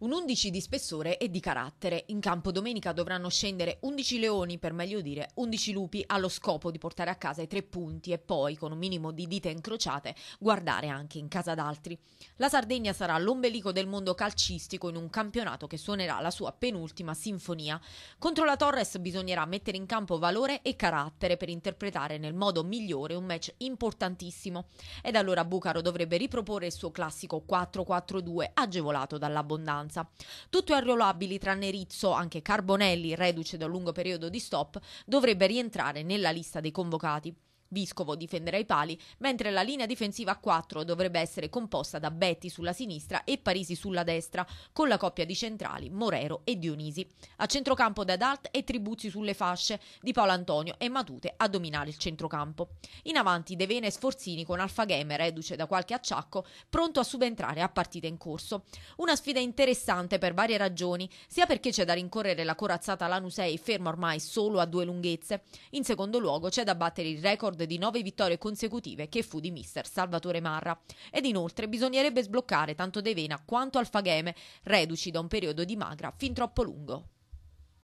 Un 11 di spessore e di carattere. In campo domenica dovranno scendere 11 leoni, per meglio dire 11 lupi, allo scopo di portare a casa i tre punti e poi, con un minimo di dita incrociate, guardare anche in casa d'altri. La Sardegna sarà l'ombelico del mondo calcistico in un campionato che suonerà la sua penultima sinfonia. Contro la Torres bisognerà mettere in campo valore e carattere per interpretare nel modo migliore un match importantissimo. Ed allora Bucaro dovrebbe riproporre il suo classico 4-4-2 agevolato dall'abbondanza sostanza. Tutto arruolabile tranne Rizzo, anche Carbonelli, reduce da un lungo periodo di stop, dovrebbe rientrare nella lista dei convocati. Viscovo difenderà i pali, mentre la linea difensiva a 4 dovrebbe essere composta da Betti sulla sinistra e Parisi sulla destra, con la coppia di centrali Morero e Dionisi. A centrocampo Dadalt e Tribuzzi sulle fasce, Di Paolo Antonio e Matute a dominare il centrocampo. In avanti De Vene e Sforzini con Alfagheme, reduce da qualche acciacco, pronto a subentrare a partita in corso. Una sfida interessante per varie ragioni, sia perché c'è da rincorrere la corazzata Lanusei ferma ormai solo a due lunghezze, in secondo luogo c'è da battere il record record di nove vittorie consecutive che fu di mister Salvatore Marra. Ed inoltre bisognerebbe sbloccare tanto De Vena quanto Alfageme, reduci da un periodo di magra fin troppo lungo.